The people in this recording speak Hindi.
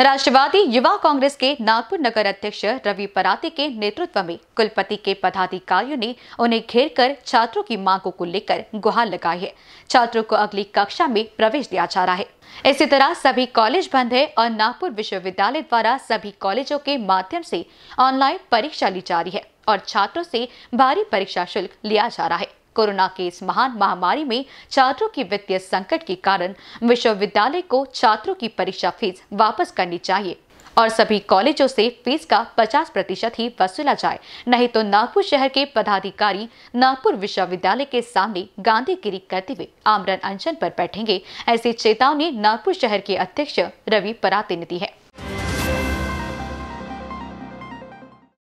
राष्ट्रवादी युवा कांग्रेस के नागपुर नगर अध्यक्ष रवि पराते के नेतृत्व में कुलपति के पदाधिकारियों ने उन्हें घेर कर छात्रों की मांगों को लेकर गुहार लगाई है छात्रों को अगली कक्षा में प्रवेश दिया जा रहा है इसी तरह सभी कॉलेज बंद है और नागपुर विश्वविद्यालय द्वारा सभी कॉलेजों के माध्यम से ऑनलाइन परीक्षा ली जा रही है और छात्रों से भारी परीक्षा शुल्क लिया जा रहा है कोरोना के इस महान महामारी में छात्रों की वित्तीय संकट के कारण विश्वविद्यालय को छात्रों की परीक्षा फीस वापस करनी चाहिए और सभी कॉलेजों से फीस का 50 प्रतिशत ही वसूला जाए नहीं तो नागपुर शहर के पदाधिकारी नागपुर विश्वविद्यालय के सामने गांधीगिरी करते हुए आमरण अनशन पर बैठेंगे ऐसी चेतावनी नागपुर शहर के अध्यक्ष रवि पराते ने दी है